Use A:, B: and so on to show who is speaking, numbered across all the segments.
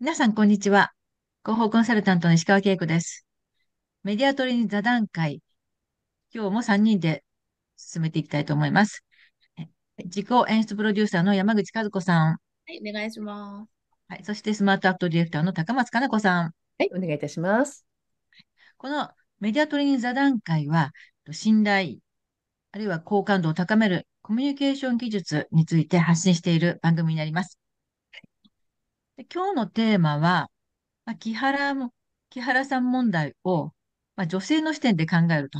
A: 皆さん、こんにちは。広報コンサルタントの石川恵子です。メディアトレーニング座談会。今日も3人で進めていきたいと思います。自己演出プロデューサーの山口和子さん。は
B: い、お願いします。
A: はい、そしてスマートアップディレクターの高松かな子さん。はい、お願いいたします。このメディアトレーニング座談会は、信頼、あるいは好感度を高めるコミュニケーション技術について発信している番組になります。で今日のテーマは、まあ、木原も、木原さん問題を、まあ、女性の視点で考えると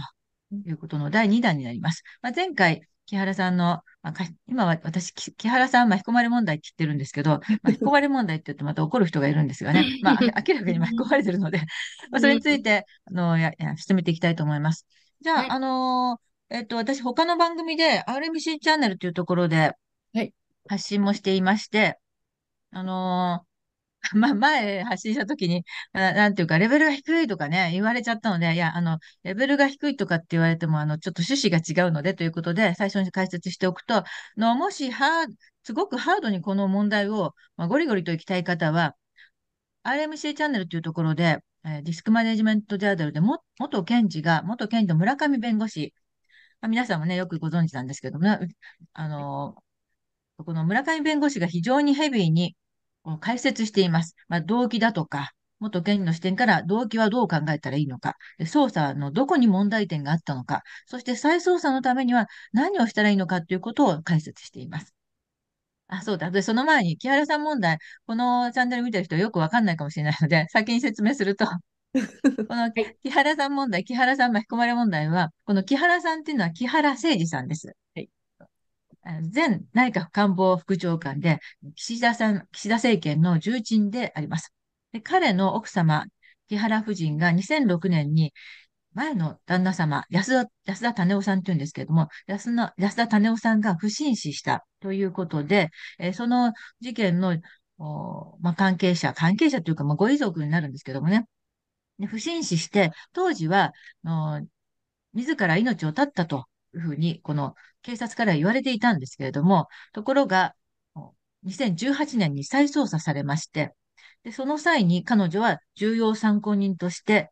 A: いうことの第2弾になります。まあ、前回、木原さんの、まあ、今は私、木原さん巻き込まれ問題って言ってるんですけど、巻き込まれ問題って言うとまた怒る人がいるんですがね、まあ、明らかに巻き込まれてるのでまあ、それについて、あの、や、や、進めていきたいと思います。じゃあ、あのー、えっと、私、他の番組で RMC チャンネルというところで、はい。発信もしていまして、あのー、ま前発信したときにな、なんていうか、レベルが低いとかね、言われちゃったので、いや、あの、レベルが低いとかって言われても、あの、ちょっと趣旨が違うので、ということで、最初に解説しておくと、の、もし、は、すごくハードにこの問題を、まあ、ゴリゴリといきたい方は、RMC チャンネルというところで、えー、ディスクマネジメントジャーナルでも、元検事が、元検事の村上弁護士、ま皆さんもね、よくご存知なんですけども、ね、あのこの村上弁護士が非常にヘビーに、解説しています。まあ、動機だとか、元県議の視点から動機はどう考えたらいいのか、捜査のどこに問題点があったのか、そして再捜査のためには何をしたらいいのかということを解説しています。あ、そうだ。で、その前に、木原さん問題、このチャンネル見てる人よくわかんないかもしれないので、先に説明すると、この木原さん問題、木原さん巻き込まれ問題は、この木原さんっていうのは木原誠二さんです。前内閣官房副長官で、岸田さん、岸田政権の重鎮であります。で彼の奥様、木原夫人が2006年に、前の旦那様、安田、安田種夫さんって言うんですけれども、安田、安田種夫さんが不審死したということで、えその事件の、まあ、関係者、関係者というか、まあ、ご遺族になるんですけどもね、で不審死して、当時は、自ら命を絶ったというふうに、この警察から言われていたんですけれども、ところが、2018年に再捜査されまして、でその際に彼女は重要参考人として、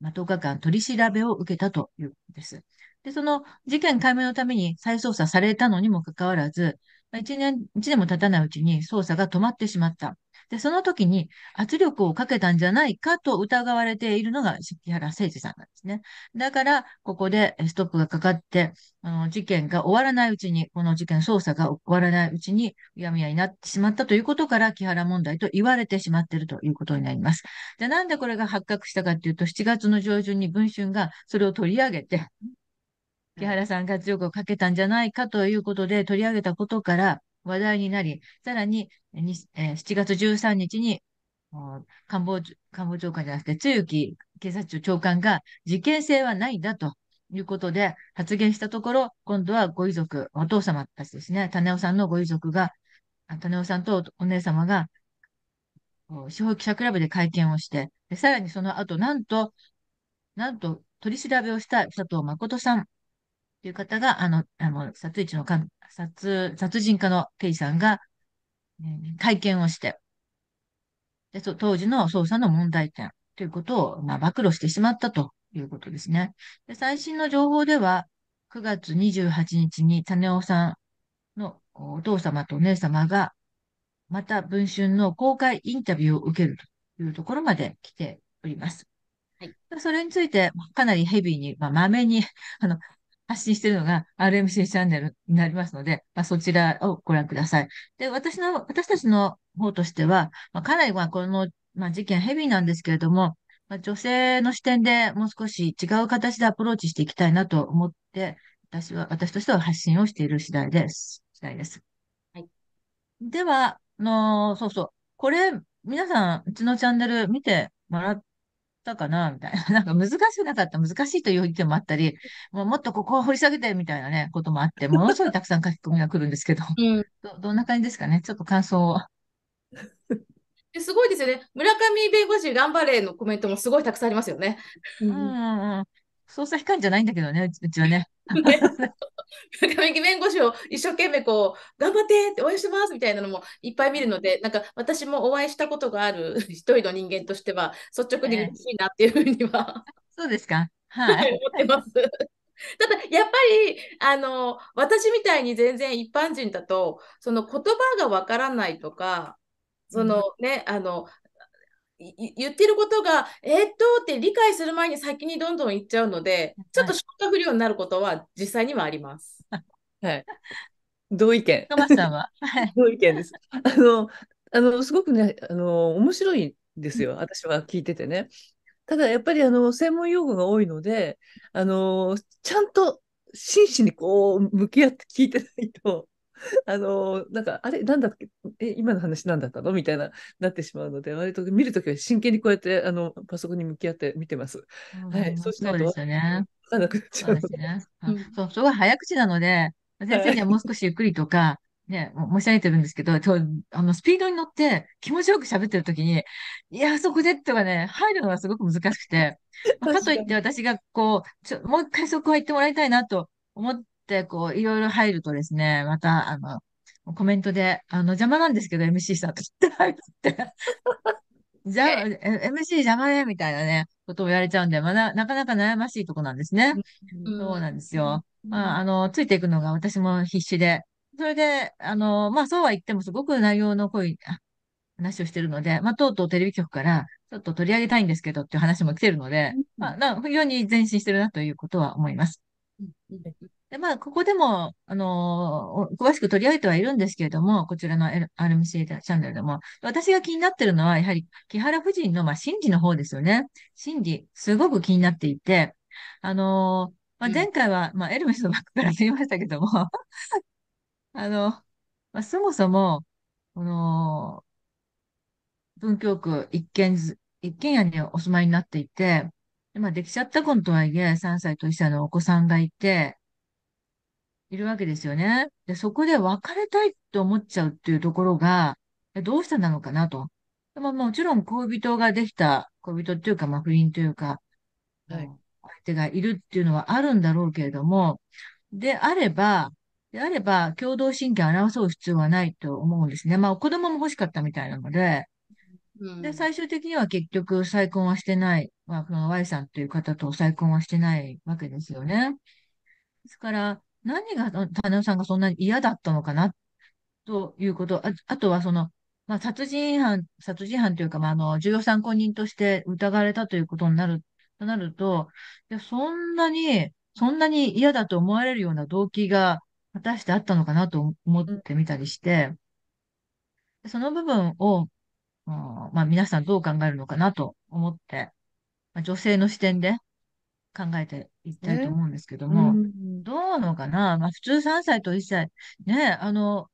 A: まあ、10日間取り調べを受けたというんです。で、その事件解明のために再捜査されたのにもかかわらず、1年、1年も経たないうちに捜査が止まってしまった。で、その時に圧力をかけたんじゃないかと疑われているのが関原誠二さんなんですね。だから、ここでストップがかかって、あの事件が終わらないうちに、この事件捜査が終わらないうちに、うやむやになってしまったということから、木原問題と言われてしまっているということになります。で、なんでこれが発覚したかっていうと、7月の上旬に文春がそれを取り上げて、木原さんが圧力をかけたんじゃないかということで取り上げたことから、話題になり、さらにに、え7月13日に官房官房長官じゃなくて、露木警察庁長官が事件性はないんだということで発言したところ、今度はご遺族、お父様たちですね、種尾さんのご遺族が、種尾さんとお姉様が、司法記者クラブで会見をして、でさらにその後、なんと、なんと取り調べをした佐藤誠さんとていう方が、あの、あの、撮影地の殺、殺人家の刑イさんが、ね、会見をして、で当時の捜査の問題点ということを、まあ、暴露してしまったということですね。で最新の情報では、9月28日に種尾さんのお父様とお姉様が、また文春の公開インタビューを受けるというところまで来ております。はい、それについて、かなりヘビーに、まあ、まめに、あの、発信しているのが RMC チャンネルになりますので、まあ、そちらをご覧ください。で、私の、私たちの方としては、まあ、かなりこの、まあ、事件ヘビーなんですけれども、まあ、女性の視点でもう少し違う形でアプローチしていきたいなと思って、私は、私としては発信をしている次第です。次第です。はい。では、の、そうそう。これ、皆さん、うちのチャンネル見てもらって、ったかなみたいな。なんか難しくなかった。難しいという意見もあったり、もうもっとここを掘り下げてみたいなね、こともあって、ものすごいたくさん書き込みが来るんですけど、うん、どどんな感じですかねちょっと感想を。
B: すごいですよね。村上弁護士頑張れのコメントもすごいたくさんありますよね。
A: うんうんうん。捜査機関じゃないんだけどね、うちはね。ね
B: 中引弁護士を一生懸命こう、頑張ってって応援してますみたいなのもいっぱい見るので、なんか私もお会いしたことがある一人の人間としては、率直に嬉しいなっていうふうには、
A: えー、そうですか。
B: はい。思ってます。ただやっぱりあの私みたいに全然一般人だとその言葉がわからないとかそのね、あの言ってることが、えー、っとって理解する前に先にどんどん行っちゃうので、ちょっと消化不良になることは実際にはあります。
C: はい。同意見。トマさんは。同意見です。あの、あの、すごくね、あの、面白いんですよ。私は聞いててね。ただやっぱりあの専門用語が多いのであのちゃんと真摯にこう向き合って聞いてないと あのなんか、あれ、なんだっけ、え、今の話なんだったのみたいな、なってしまうので、割と見るときは真剣にこうやって、あの、パソコンに向き合って見てます。はい、そうしないと。そうね。かなくそうです
A: そう、すごい早口なので、先生にはもう少しゆっくりとか、ね、申し上げてるんですけど、あの、スピードに乗って気持ちよく喋ってるときに、いや、そこでとかね、入るのがすごく難しくて、まあ、かといって私がこう、ちょもう一回そこは言ってもらいたいなと思っってこう、いろいろ入るとですね、また、あの、コメントで、あの、邪魔なんですけど、MC さんって入って。じ ゃ、MC 邪魔ね、みたいなね、ことを言われちゃうんで、まだ、なかなか悩ましいとこなんですね。うん、そうなんですよ。まあ、あの、ついていくのが私も必死で。それで、あの、まあ、そうは言ってもすごく内容の濃い話をしてるので、まあ、とうとうテレビ局から、ちょっと取り上げたいんですけどっていう話も来てるので、まあ、非常に前進してるなということは思います。で、まあ、ここでも、あのー、詳しく取り上げてはいるんですけれども、こちらの RMC チャンネルでも、私が気になってるのは、やはり、木原夫人の、まあ、真理の方ですよね。真理、すごく気になっていて、あのー、まあ、前回は、まあ、エルメスのバッグから言いましたけども あの、まあ、そもそも、この、文京区一軒ず、一軒家にお住まいになっていて、まあ、できちゃった婚とはいえ、3歳と1歳のお子さんがいて、いるわけですよね。で、そこで別れたいって思っちゃうっていうところが、どうしたなのかなと。でももちろん恋人ができた、恋人っていうか、まあ不倫というか、はい、相手がいるっていうのはあるんだろうけれども、であれば、であれば、共同親権を争う必要はないと思うんですね。まあ子供も欲しかったみたいなので、うん、で、最終的には結局再婚はしてない。まあ、この Y さんという方と再婚はしてないわけですよね。ですから、何が種尾さんがそんなに嫌だったのかなということ、ああとはその、まあ、殺人犯、殺人犯というか、まあ、あの、重要参考人として疑われたということになる、となると、そんなに、そんなに嫌だと思われるような動機が果たしてあったのかなと思ってみたりして、その部分を、まあ、皆さんどう考えるのかなと思って、まあ、女性の視点で考えていきたいと思うんですけども、うん、どうのかな、まあ、普通3歳と1歳、ね、あの、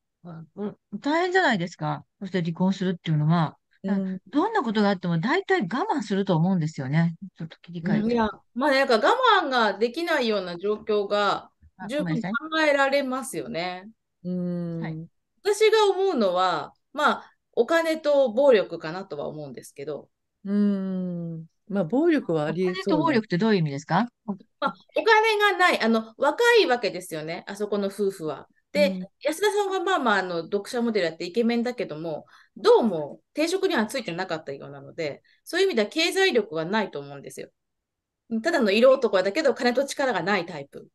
A: 大変じゃないですか。そして離婚するっていうのは。うん、どんなことがあっても大体我慢すると思うんですよね。ちょっ
C: と切り替えて。い
A: や、
B: まあなんか我慢ができないような状況が十分考えられますよね。
C: うん、はい、
B: 私が思うのは、まあ、お金と暴力かなとは思うんですけど。
C: うん。まあ、暴力はありえそう。暴力ってどういう意味ですか、ま
B: あ、お金がない、あの、若いわけですよね、あそこの夫婦は。で、うん、安田さんはまあまあ、あの、読者モデルやってイケメンだけども、どうも定職にはついてなかったようなので、そういう意味では経済力はないと思うんですよ。ただの色男だけど、金と力がないタイプ。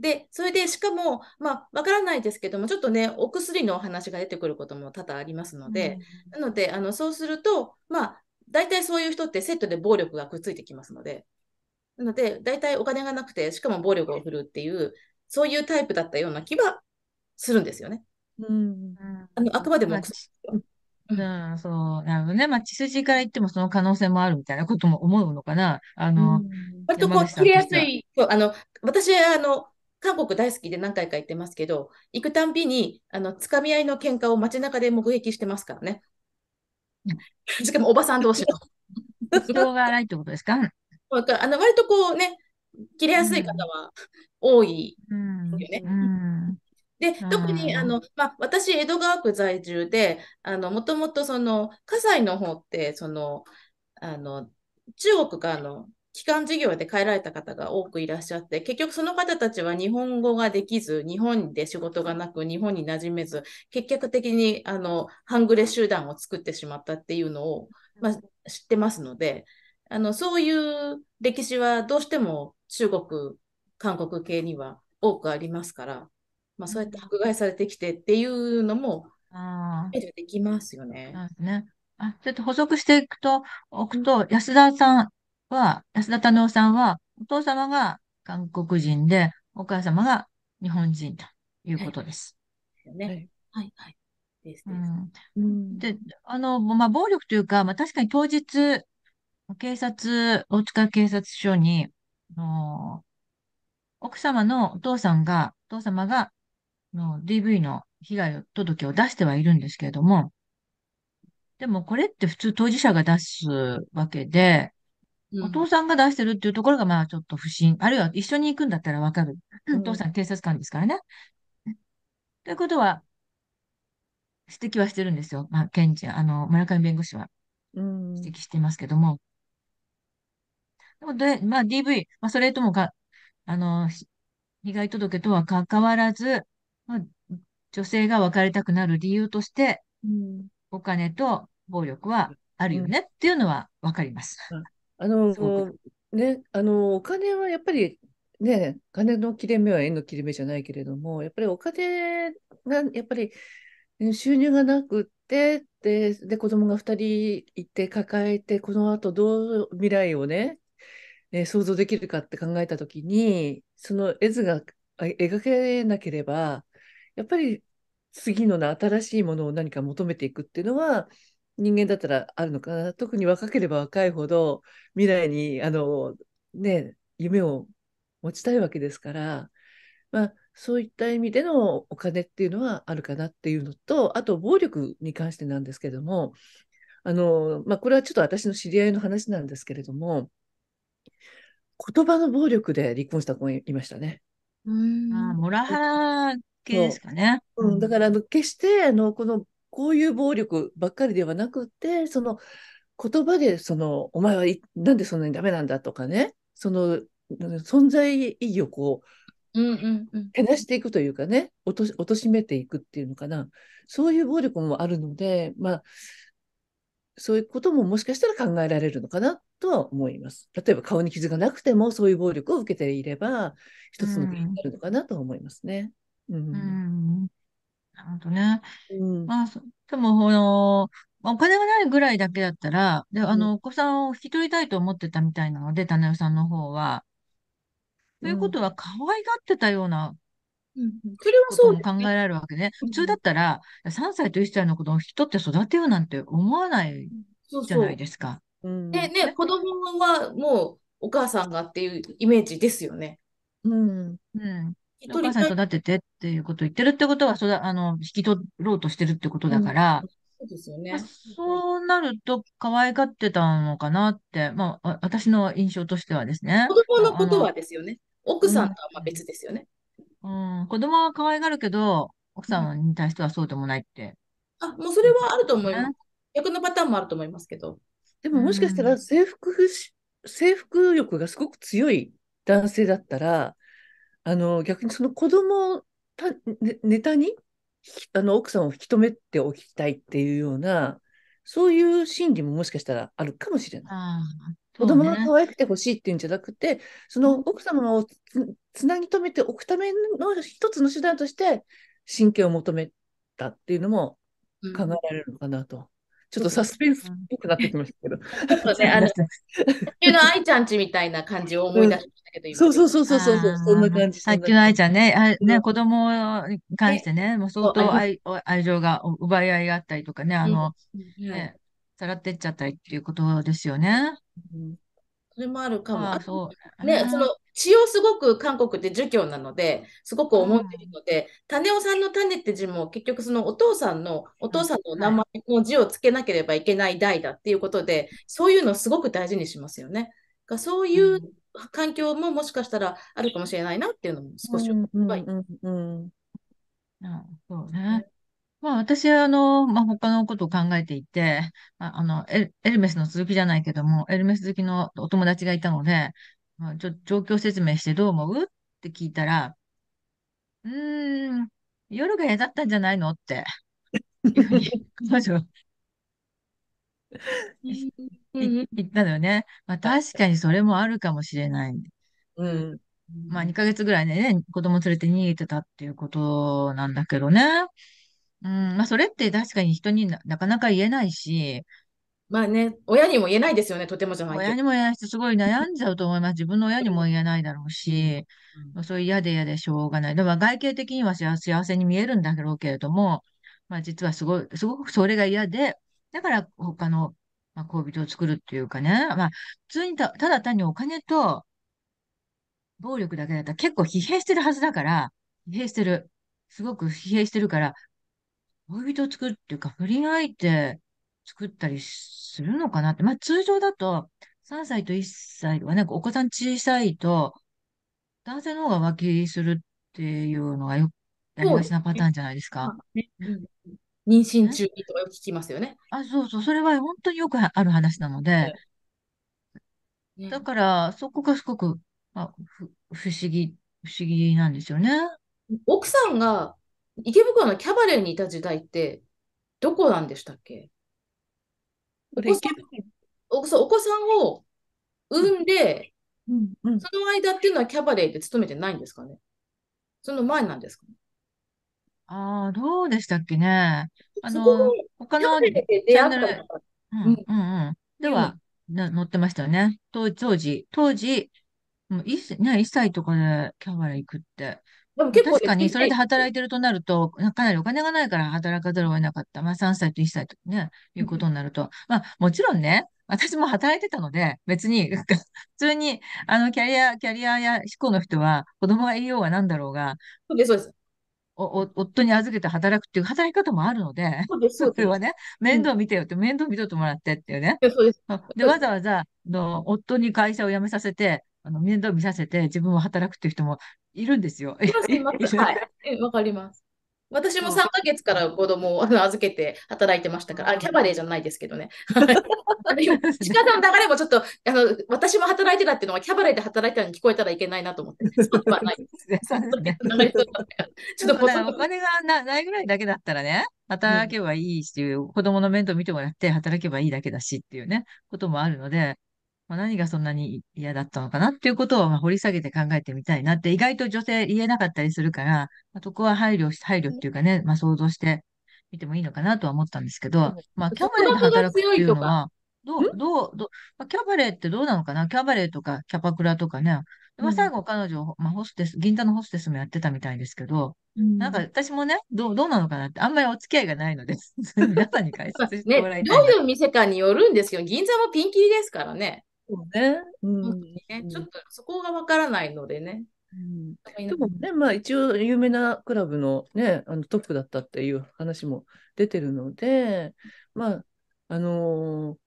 B: で、それで、しかも、まあ、わからないですけども、ちょっとね、お薬のお話が出てくることも多々ありますので、うん、なので、あの、そうすると、まあ、大体そういう人ってセットで暴力がくっついてきますので、なので、大体お金がなくて、しかも暴力を振るっていう、そういうタイプだったような気はするんですよね。うん、
A: あのあくまでも、うん、うん、そう、なるほどね。まあ、血筋から言ってもその可能性もあるみたいなことも思うのかな。あの、うん、割とこう、切れやすい。あの、私、あの、韓国大好きで何回か行ってま
B: すけど、行くたんびに、あの、つかみ合いの喧嘩を街中で目撃してますからね。しかもおばさん同士の。需要が荒いってことですかあの割とこうね、
C: 切れやすい方は
B: 多いよね。で特にあの、まあ、私江戸川区在住でもともとその葛西の方ってそのあの中国からの基幹事業で帰られた方が多くいらっしゃって、結局その方たちは日本語ができず、日本で仕事がなく、日本に馴染めず、結局的にあの半グレ集団を作ってしまったっていうのを、まあ、知ってますのであの、そういう歴史はどうしても中国、韓国系には多くありますから、
A: まあ、そうやって迫害されてきてっていうのも、できますよね。ねあちょっと補足していくと、おくと、安田さん、は、安田太郎さんは、お父様が韓国人で、お母様が日本人ということです。はい、ね。はい、はい。ですね。うん、で、あの、まあ、暴力というか、まあ、確かに当日、警察、大塚警察署に、の奥様のお父さんが、お父様がの DV の被害届を出してはいるんですけれども、でもこれって普通当事者が出すわけで、お父さんが出してるっていうところが、まあ、ちょっと不審。あるいは、一緒に行くんだったらわかる。お父さん警察官ですからね。ということは、指摘はしてるんですよ。まあ、検事、あの、村上弁護士は指摘していますけども。でも、で、まあ、DV、まあ、それともか、あの、被害届とは関わらず、まあ、女性が別れたくなる理由として、お金と暴力はあるよねっていうのはわかります。
C: あのね、あのお金はやっぱりね、金の切れ目は縁の切れ目じゃないけれども、やっぱりお金が、やっぱり収入がなくて、で、で子供が2人いて抱えて、この後どう未来をね、えー、想像できるかって考えた時に、その絵図が描けなければ、やっぱり次の新しいものを何か求めていくっていうのは、人間だったらあるのかな特に若ければ若いほど未来にあの、ね、夢を持ちたいわけですから、まあ、そういった意味でのお金っていうのはあるかなっていうのとあと暴力に関してなんですけどもあの、まあ、これはちょっと私の知り合いの話なんですけれども言葉の暴力で離婚した子がいましたね。
A: うんあモ
C: ラハラ系ですかね。うん、だからあの決してあのこのこういう暴力ばっかりではなくて、その言葉でその、お前はなんでそんなにダメなんだとかね、その存在意義をこう、うんうんうん、けなしていくというかね、おとしめていくっていうのかな、そういう暴力もあるので、まあ、そういうことももしかしたら考えられるのかなとは思います。例えば顔に傷がなくてもそういう暴力を受けていれば一つの原因になるのかなと思いますね。うん、うんほんとね。うん。まあ、でも、この、
A: お金がないぐらいだけだったら、で、あうん。の、お子さんを引き取りたいと思ってたみたいなので、田中さんの方は。ということは、可愛がってたようなうん。それはことそう考えられるわけね。普通だったら、3歳と1歳の子供を引き取って育てようなんて思わないじゃないですか。うう。で、ね、子供はもうお母さん
B: がっていうイメージですよね。
A: うん。うん。お母さん育ててっていうことを言ってるってことは、それあの、引き取ろうとしてるってことだから、
B: そうですよね。
A: そうなると可愛がってたのかなって、まあ、私の印象としてはですね。子供のことはです
B: よね。奥さんとはまあ別ですよね、
A: うん。うん、子供は可愛がるけど、奥さんに対してはそうでもないって。
B: うん、あ、もうそれはあると思います。逆のパターンもあると思いますけど。
C: でももしかしたら制服、制服欲がすごく強い男性だったら、あの逆にその子供をた、ネタにあの奥さんを引き止めておきたいっていうようなそういう心理ももしかしたらあるかもしれ
B: ない。
C: 子供が可愛くてほしいっていうんじゃなくて、その奥様をつなぎ止めておくための一つの手段として、神経を求めたっていうのも考えられるのかなと。ちょっとサスペンスっぽくなってきましたけど。ちょっとね、あの、地
B: 球の愛ちゃんちみたいな感じを思い出しましたけど、そう
A: そうそうそうそんな感じ。さっきの愛ちゃんね、あね、子供に関してね、もう相当愛愛情が、奪い合いがあったりとかね、あの、ね、さらってっちゃったりっていうことですよね。
B: それもあるかも。ね、その詩をすごく韓国って儒教なのですごく思っているので、うん、種尾さんの種って字も結局そのお父さんのお父さんの名前の字をつけなければいけない代だっていうことで、そういうのすごく大事にしますよね。そういう環境ももしかしたらあるかもしれないなっていうのも少し
C: 思い。ね。
A: まあ私はあの、まあ、他のことを考えていて、あのエルメスの続きじゃないけども、エルメス好きのお友達がいたので、まあ、ちょ状況説明してどう思うって聞いたら、うーん、夜が嫌だったんじゃないのって、いうふうに言 ったのよね。まあ、確かにそれもあるかもしれない。うん。まあ、2ヶ月ぐらいね、子供連れて逃げてたっていうことなんだけどね。うん、まあ、それって確かに人になかなか言えないし、まあね、親にも言えないですよね、とてもじゃない親にも言えないし、すごい悩んじゃうと思います。自分の親にも言えないだろうし、うん、そういう嫌で嫌でしょうがない。でも外形的には幸せに見えるんだろうけれども、まあ実はすごい、すごくそれが嫌で、だから他の、まあ、恋人を作るっていうかね、まあ普通にたただ単にお金と暴力だけだったら結構疲弊してるはずだから、疲弊してる。すごく疲弊してるから、恋人を作るっていうか、不倫相手、作ったりするのかなって。まあ通常だと、3歳と1歳はなんかお子さん小さいと、男性の方が浮気するっていうのがよくありがちなパターンじゃないですか。妊娠中にとかよく聞きますよね。あ、そうそう。それは本当によくある話なので、ね、だからそこがすごく、まあ、不思議、不思議なんですよね。奥さんが
B: 池袋のキャバレーにいた時代って、どこなんでしたっけお子さんお子さんを産んで、うんうん、その間っていうのはキャバレーで勤めてないんですかねその前なんですかね
A: ああ、どうでしたっけね。あの、他のチャンネル、うんうんうん、では、な載ってましたよね。当時、当時、もう 1, ね、1歳とかでキャバレー行くって。でも結構、確かに、それで働いてるとなると、かなりお金がないから働かざるを得なかった。まあ、3歳と1歳とね、いうことになると。まあ、もちろんね、私も働いてたので、別に、普通に、あの、キャリア、キャリアや思考の人は、子供がいようが何だろうが、そうです、そうです。お夫に預けて働くっていう働き方もあるので、そうですそれはね、面倒見てよって、うん、面倒見とってもらってっていうね。そうです。で、わざわざの、夫に会社を辞めさせて、あの面倒見させて自分を働くっていう人もいるんですよ。います、は
B: い。わかります。私も3ヶ月から子供を預けて働いてましたから、あキャバレーじゃないですけどね。今、近さんの流れもちょっとあの、私も働いてたっていうのは、キャバレーで働いたのに聞こえたらいけないなと思って、そうはないちょっとお
A: 金がなないぐらいだけだったらね、働けばいいし、うん、子供の面倒見てもらって働けばいいだけだしっていうね、こともあるので、まあ、何がそんなに嫌だったのかなっていうことをまあ掘り下げて考えてみたいなって、意外と女性言えなかったりするから、まあ、そこは配慮し、配慮っていうかね、まあ、想像してみてもいいのかなとは思ったんですけど、まあ、キャバレーで働くっていうのは、どう、どう、どう、まあ、キャバレーってどうなのかなキャバレーとかキャバクラとかね。まあ、最後彼女、まあ、ホステス、銀座のホステスもやってたみたいですけど、なんか私もね、どう、どうなのかなって、あんまりお付き合いがないので、皆さんに解説してもらいたいね。どういう
B: 店かによるんですけど、銀座もピンキリですからね。そうね。うん、ちょっとそこがわからないのでね。う
C: ん、でもね、まあ、一応有名なクラブの,、ね、あのトップだったっていう話も出てるので、まああのー、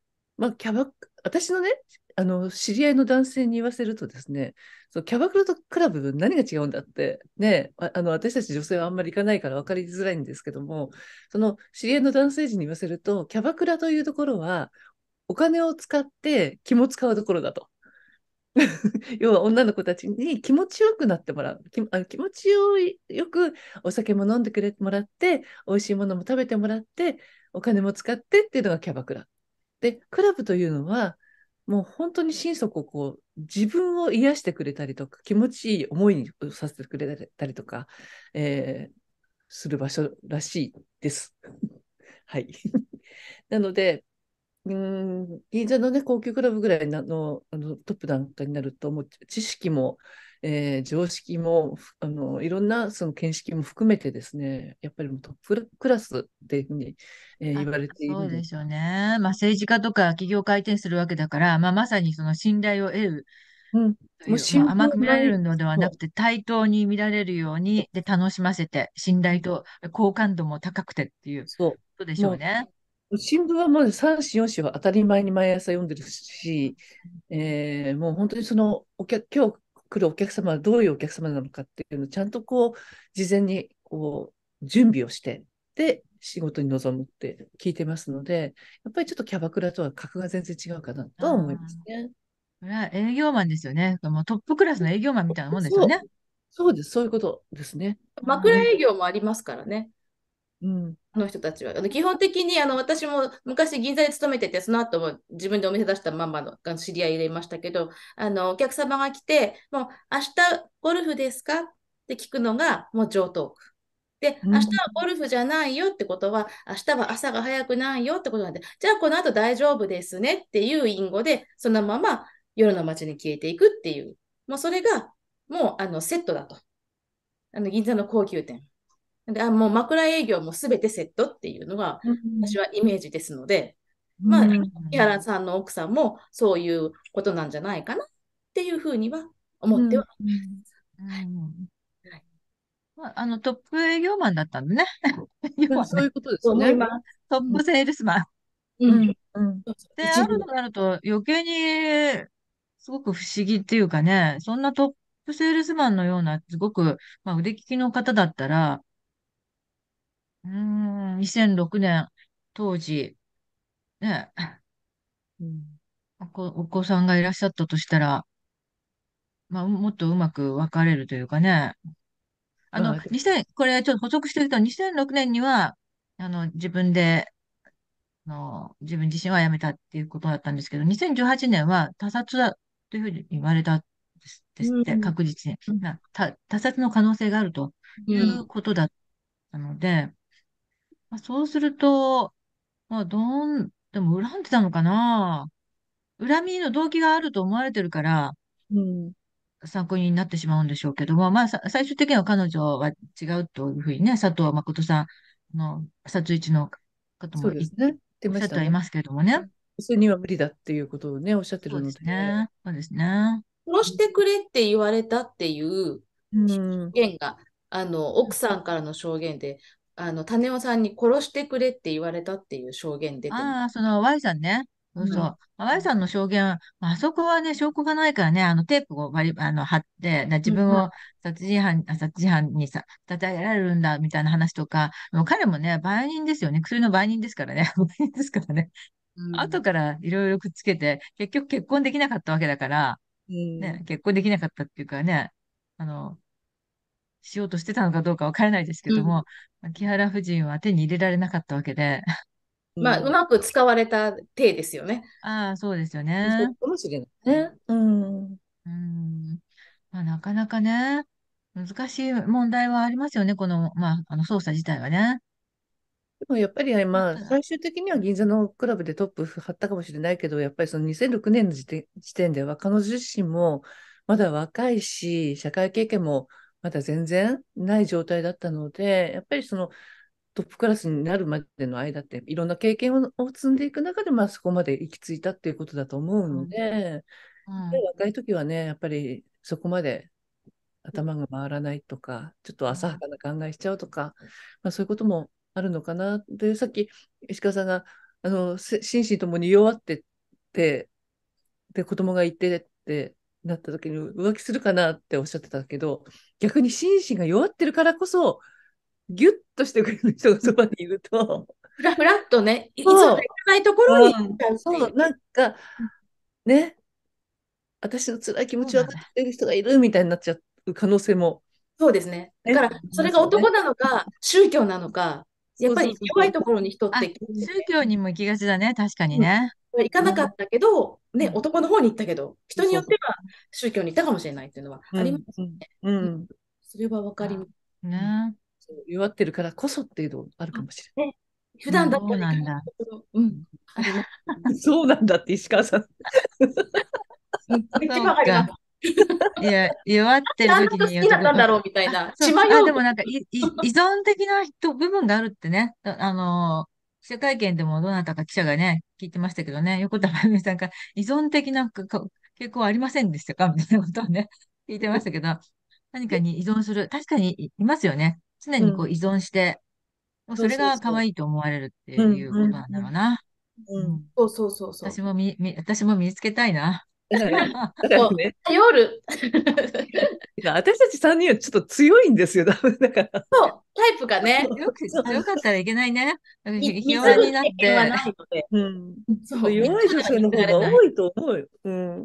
C: まあ、キャバ私のねあの知り合いの男性に言わせるとですねそキャバクラとクラブ何が違うんだって、ね、ああの私たち女性はあんまり行かないから分かりづらいんですけどもその知り合いの男性陣に言わせるとキャバクラというところはお金を使って気も使うところだと。要は女の子たちに気持ちよくなってもらう気持ちよくお酒も飲んでくれてもらって美味しいものも食べてもらってお金も使ってっていうのがキャバクラ。でクラブというのはもう本当に心底こう自分を癒してくれたりとか気持ちいい思いをさせてくれたりとか、えー、する場所らしいです。はい、なのでうん、銀座のね、高級クラブぐらいのあのトップなんかになると、もう知識も、えー、常識もあの、いろんなその見識も含めてですね、やっぱりもうトップクラスっていうふうに、えー、言われている。そうでょうね。
A: まあ、政治家とか企業回転するわけだから、まあ、まさにその信頼を得る。うん、もう、まあ、甘く見られるのではなくて対等に見られるようにで楽しませて信
C: 頼と好感度も高くてっていうことでしょうね。新聞はまず3紙、4紙は当たり前に毎朝読んでるし、えー、もう本当にそのお客、今日来るお客様はどういうお客様なのかっていうのをちゃんとこう、事前にこう、準備をして、で、仕事に臨むって聞いてますので、やっぱりちょっとキャバクラとは格が全然違うかなとは思いますね。これは営業マンですよね。もうトップクラスの営業マンみたいなもんですよね。そうです、そういうことですね。
B: 枕営業もありますからね。うん。の人たちは。あの基本的にあの私も昔銀座で勤めてて、その後も自分でお店出したままの知り合い入れましたけど、あのお客様が来て、もう明日ゴルフですかって聞くのがもう上等区。で、明日はゴルフじゃないよってことは、明日は朝が早くないよってことなんで、じゃあこの後大丈夫ですねっていう隠語で、そのまま夜の街に消えていくっていう、もうそれがもうあのセットだと。あの銀座の高級店。であもう枕営業もすべてセットっていうのが私はイメージですので、うん、まあ、木原さんの奥さんもそういうことなんじゃないかなっていうふうには
A: 思ってはいます。うんうまあ、あのトップ営業マンだったんだ ね。そういうことですね。トップセールスマン。うん。うん、で、あるとなると余計にすごく不思議っていうかね、そんなトップセールスマンのような、すごく、まあ、腕利きの方だったら、うん、2006年、当時、ね、うん、お子、お子さんがいらっしゃったとしたら、まあ、もっとうまく分かれるというかね。あまの、あ、2000、これちょっと補足しておくと、2006年には、あの、自分で、あの、自分自身は辞めたっていうことだったんですけど、2018年は他殺だというふうに言われたんですですって、確実に。な、他、他殺の可能性があるということだったので、まあ、そうすると、まあ、どん、でも恨んでたのかな恨みの動機があると思われてるから、うん。参考になってしまうんでしょうけども、まあ、さ最終的には彼女は違うというふうにね、佐藤誠さんの、殺一の方もそうです
C: ね。出おっましゃってはいね。ますけれどもね。それには無理だっていうことをね、おっしゃってるうですで。ね。そうですね。殺してく
B: れって言われたっていうう証ん。言が、あの、奥さんからの証言で、あの種尾さんに殺してくれって言われたっていう証言出てああ、
A: その Y さんね。そうそう。Y さんの証言、あそこはね、証拠がないからね、あのテープをあの、貼って、自分を殺人犯、うん、殺人犯にさ、叩えられるんだ、みたいな話とか、も彼もね、売人ですよね。薬の売人ですからね。売人ですからね。うん、後からいろいろくっつけて、結局結婚できなかったわけだから、うん、ね、結婚できなかったっていうかね、あの、しようとしてたのかどうかわからないですけども、うん、木原夫人は手に入れられなかったわけで。まあ、う
B: まく使われた手ですよね。ああ、そうですよね。うかもしれない
A: ね。うん。うん。まあ、なかなかね、難しい問題はありますよね、この、まあ、あの
C: 捜査自体はね。でもやっぱり、まあ、最終的には銀座のクラブでトップ張ったかもしれないけど、やっぱりその2006年の時点では、彼女自身もまだ若いし、社会経験もまだ全然ない状態だったので、やっぱりそのトップクラスになるまでの間って、いろんな経験を積んでいく中で、まあ、そこまで行き着いたっていうことだと思うので、うんうん、で若い時はね、やっぱりそこまで頭が回らないとか、ちょっと浅はかな考えしちゃうとか、まあ、そういうこともあるのかな。という、さっき石川さんが、あの、心身ともに弱ってって、で、子供がいてってなった時に浮気するかなっておっしゃってたけど、逆に心身が弱ってるからこそ、ギュッとしてくれる人がそばにいると、
B: ふらふらっとね、いつも行かないところに
C: う。そう、なんか、ね、私の辛い気持ち分かってる人がいるみたいになっちゃう可能性も。そうですね。だから、それが男なのか、宗教なのか、やっぱり弱いところに人って。宗教にも行きがちだね、確かに
B: ね。行かなかったけど、ね、男の方に行ったけど、人によっては宗教に行ったかもしれないっていうのはありま
C: すね。うん、うん、
B: それはわかり
A: ます。
C: ね。弱ってるからこそっていうのあるかもしれない。ね、普段だったら、うん、そうなんだって石川さん。一番あり
A: いや、弱ってる時に。好きだったんだろうみたいな。あでもなんかいい依存的な人部分があるってね。あの記者会見でもどなたか記者がね、聞いてましたけどね、横田真由美さんが依存的な傾向ありませんでしたかみたいなことをね、聞いてましたけど、何かに依存する、確かにいますよね。常にこう依存して、うん、それが可愛いと思われるっていうことなんだろうな。そうそうそう。私もみ、私も身につけたいな。ね、頼る
C: 私たち3人はちょっと強いんですよ、だから。そう、
A: タイプがね。強かったらいけないね。弱になって。うん、そう弱い女性の方が多い
C: と思うよ、うんうん。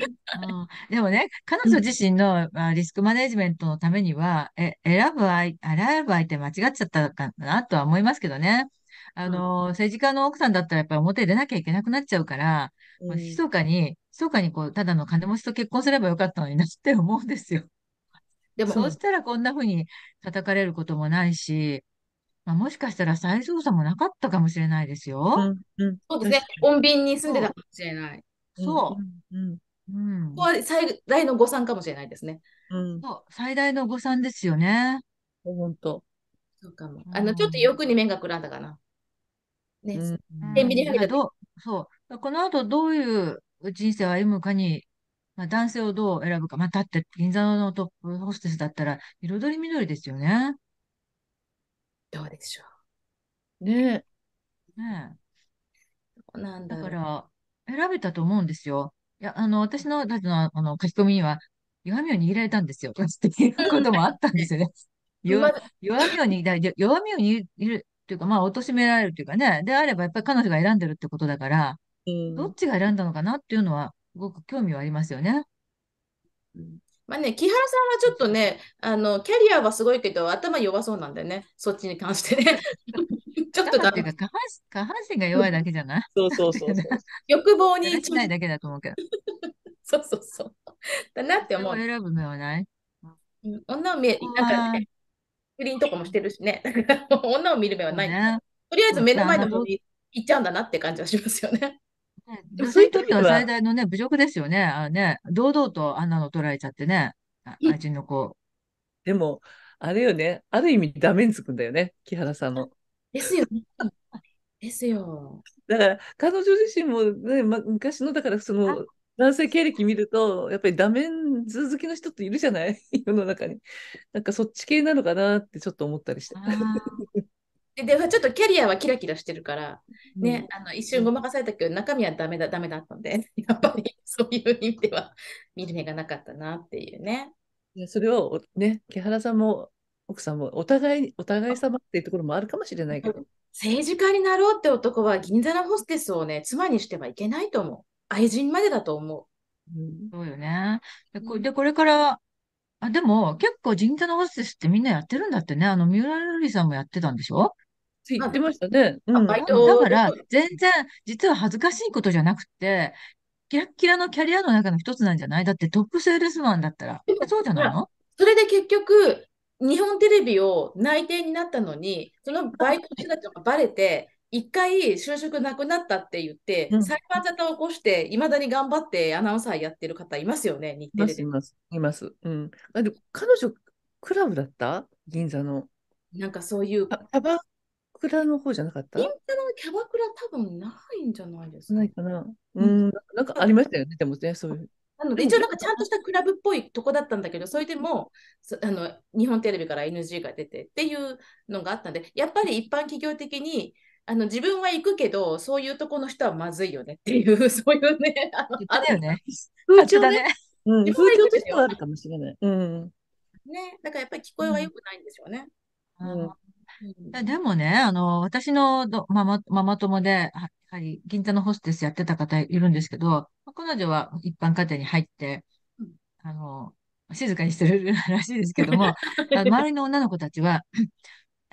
A: でもね、彼女自身のリスクマネジメントのためには、え選ぶ相選ぶ相手間違っちゃったかなとは思いますけどね。あの、政治家の奥さんだったらやっぱり表出なきゃいけなくなっちゃうから、もう密かに、密かにこう、ただの金持ちと結婚すればよかったのになって思うんですよ。でも、そうしたらこんな風に叩かれることもないし、まあ、もしかしたら再捜査もなかったかもしれないですよ。うんうん、そうですね。穏便に住んでたかも
B: しれない。そう。うん
A: うん、ここは
B: 最大の誤算かもしれないです
A: ね。うん、
B: そう最大の誤算です
A: よね。本当。そうかも。あの、ち
B: ょっと欲に面がくらんだかな。
A: ね。天秤にかけどそう。この後どういう人生を歩むかに、まあ、男性をどう選ぶか。まあ、だって、銀座のトップホステスだったら、彩り緑ですよね。どうでしょう。ねえ。ねえ。なんだだから、選べたと思うんですよ。いや、あの、私の、だの、あの、書き込みには、弱みを握られたんですよ。っていうこともあったんですよね。弱弱みを握られ、弱みを握るというか、まあ、貶められるというかね。であれば、やっぱり彼女が選んでるってことだから、どっちが選んだのかなっていうのは、すごく興味はありますよね。ま
B: あね、木原さんはちょっとね、あのキャリアはすごいけど、頭弱そうなんだよね、そっちに関してね。ちょっとだめ。下半下半身が弱いだけ
A: じゃない、そうそうそうそう。
B: 欲望に。しないだけだと思うけど。そうそうそう。だなって思う。選ぶはない。女を見なんかね、不倫とかもしてるしね。女を見る目はない、ね。とりあえず目の前のうに行っちゃうんだなって感じはしますよね。で
A: もそういう時は最大のね、侮辱ですよね。あね、堂々とあんなの取られちゃってね、
C: ああちの子。でも、あれよね、ある意味、ダメにつくんだよね、木原さんの。ですよね。ですよ。だから、彼女自身も、ねま、昔の、だから、その、男性経歴見ると、やっぱりダメンズ好きの人っているじゃない 世の中に。なんかそっち系なのかなってちょっと思ったりして。でちょっとキャリアはキラキラしてるから、ね、うん、あの一瞬ごまかされたけど、中身は
B: ダメだ、ダメだったんで、やっぱりそういう意味では見る目がなかったなっていうね。
C: それをね、木原さんも奥さんもお互い、お互い様っていうところもあるかもしれないけど。政治家になろうって男は銀座のホステスをね、妻にしてはい
B: け
A: ないと思う。愛人までだと思う。うん、そうよね。でこれからあ、でも、結構人座のホステスってみんなやってるんだってね。あの、三浦瑠麗さんもやってたんでしょ
C: ついてました
A: ね。うん、バイトだから、全然、実は恥ずかしいことじゃなくて、キラッキラのキャリアの中の一つなんじゃないだってトップセールスマンだったら。
B: そうじゃないの
A: それで結局、日本テレビを内定になったのに、
B: そのバイトの姿たがバレて、一回就職なくなったって言って、うん、裁判沙汰を起こして、いまだに頑張ってアナウンサーやってる方いますよね、日テレで。い
C: ます、います。うん。あでて彼女、クラブだった銀座の。なんかそういう。キャバクラの方じゃなかった銀座のキャバクラ
B: 多分ないんじゃない
C: ですか。ないかな。うん、なんかありましたよね、でもね、そういう。
B: なので一応なんかちゃんとしたクラブっぽいとこだったんだけど、それでもあの日本テレビから NG が出てっていうのがあったんで、やっぱり一般企業的にあの自分は行くけど、そういうとこの人はまずいよねってい
C: う、そういう
B: ね、あのだよね。
C: 風潮ね。うん、風潮としてはあるかもしれない。うん。
B: ね、だからやっぱり聞こえは良くないんでしょうね。
C: うん
A: でもね、あの、私のママママ友で、やはり銀座のホステスやってた方いるんですけど、彼女は一般家庭に入って、あの、静かにしてるらしいですけども、周りの女の子たちは、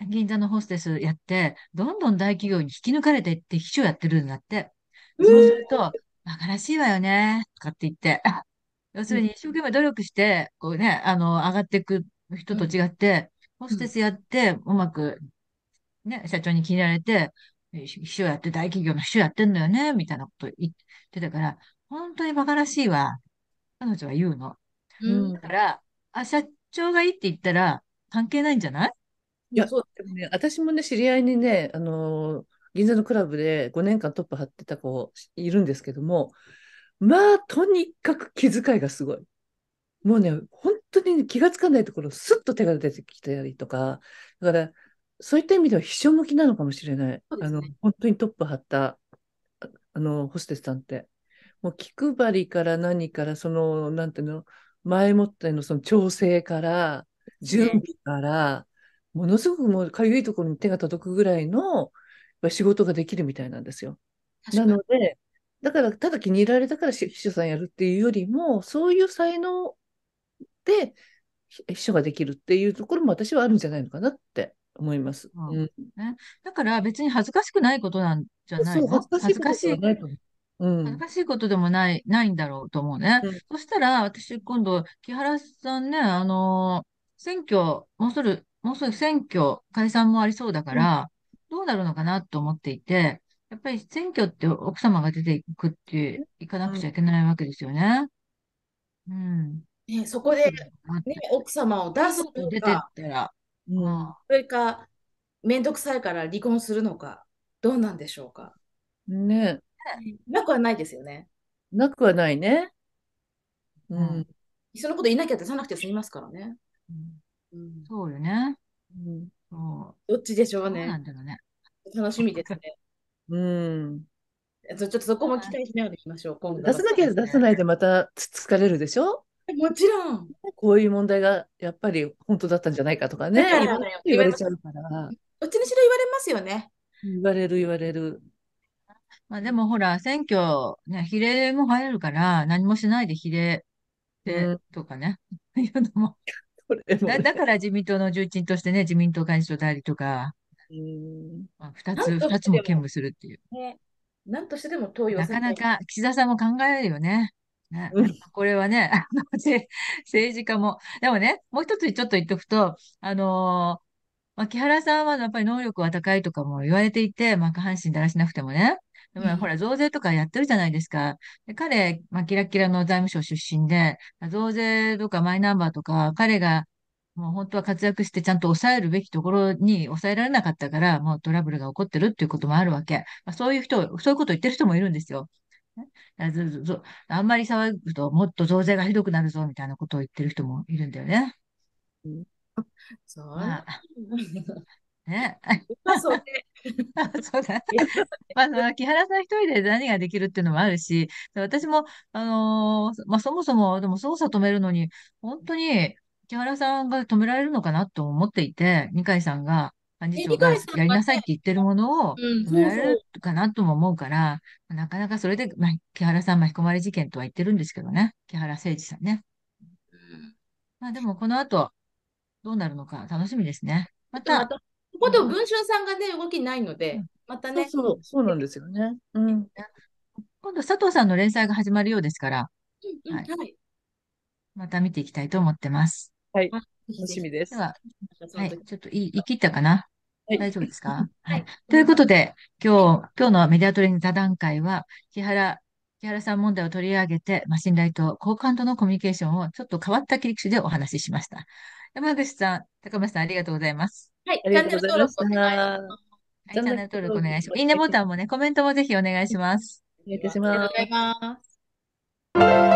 A: 銀座のホステスやって、どんどん大企業に引き抜かれていって秘書やってるんだって。そうすると、馬鹿らしいわよね、とかって言って。要するに一生懸命努力して、こうね、あの、上がっていく人と違って、ホステスやって、うまく、ね、社長に気に入られて、秘書やって、大企業の秘書やってんのよね、みたいなこと言ってたから、本当に馬鹿らしいわ。彼女は言うの。うん、だから、あ、社長がいいって言ったら、関係ないんじゃない
C: いや、そうでもね、私もね、知り合いにね、あのー、銀座のクラブで5年間トップ張ってた子いるんですけども、まあ、とにかく気遣いがすごい。もうね、本当に、気がつかないところ、すっと手が出てきたりとか、だから、そういった意味では秘書向きなのかもしれない。ね、あの本当にトップ張ったあのホステスさんって。もう気配りから何から、その、なんていうの、前もってのその調整から、準備から、ものすごくもうかゆいところに手が届くぐらいの仕事ができるみたいなんですよ。なので、だからただ気に入られたから秘書さんやるっていうよりも、そういう才能で秘書ができるっていうところも私はあるんじゃないのかなって思います。うん、
A: だから別に恥ずかしくないことなんじゃないの恥ずかしいことないと思う。うん、恥ずかしいことでもない、ないんだろうと思うね。うん、そしたら、私、今度、木原さんね、あのー、選挙、もうすぐ、もうすぐ選挙、解散もありそうだから、どうなるのかなと思っていて、やっぱり選挙って奥様が出ていくって、いかなくちゃいけないわけですよね。うん。ね、そこで、ね、
B: 奥様を出すとか、出てった
C: ら、うん、
B: それか、面倒くさいから離婚するのか、どうなんでしょうか。
C: ねなくはないですよね。なくはないね。うん。そのこといなきゃ出さ
B: なくて済みますからね。うん
C: そうよね。うん、
B: どっちでしょうね。うなんだろうね。楽しみですね。
C: うん。
B: ちょっとそこも期待しながらいきましょう。今度出さなき
C: ゃ出さないでまた疲れるでしょもちろん。こういう問題がやっぱり本当だったんじゃないかとかね。言われちゃうから。
B: どっちにし
A: ろ言われますよね。
C: 言われる言われる。まあでもほら、選挙、
A: ね、比例も入るから、何もしないで比例で、とかね、うん、いうのもれも、ね、だ、だから自民党の重鎮としてね、自民党幹事長代理とか、まあ、2つ、2つも兼務するっていう。ね、なんとしてでも遠いなかなか岸田さんも考えるよね。ね、これはね、政治家も。でもね、もう一つちょっと言っとくと、あのー、木原さんはやっぱり能力は高いとかも言われていて、まあ、下半身だらしなくてもね。でほら、増税とかやってるじゃないですか。で彼、まあ、キラキラの財務省出身で、増税とかマイナンバーとか、彼がもう本当は活躍してちゃんと抑えるべきところに抑えられなかったから、もうトラブルが起こってるっていうこともあるわけ。まあ、そういう人、そういうことを言ってる人もいるんですよ。あんまり騒ぐと、もっと増税がひどくなるぞみたいなことを言ってる人もいるんだよね。
C: うん、そう。まあ
A: ね。まそうね。そうだあ、の木原さん一人で何ができるっていうのもあるし、私も、あのー、まあ、そもそも、でも捜査止めるのに、本当に木原さんが止められるのかなと思っていて、二階さんが、幹事長がやりなさいって言ってるものを止められるかなとも思うから、なかなかそれで、まあ、木原さん巻き込まれ事件とは言ってるんですけどね。木原誠二さんね。まあでもこの後、どうなるのか楽しみですね。また、ほと文春さんがね、動きないので、
B: またね。そ
A: うそう、なんですよね。うん。今度、佐藤さんの連載が始まるようですから、はい。また見ていきたいと思ってます。
C: はい。楽しみです。では、はい、ちょっと
A: 言い切ったかな大丈夫ですか はい。ということで、今日、今日のメディアトレーニング座談会は、木原木原さん問題を取り上げて、マシンライト、交感度のコミュニケーションをちょっと変わった切り口でお話ししました。山口さん、高橋さん、ありがとうございます。はい、チャンネル登録お願いします。チャンネル登録お願いします。いいねボタンもね、コメントもぜひお願いします。お願いします。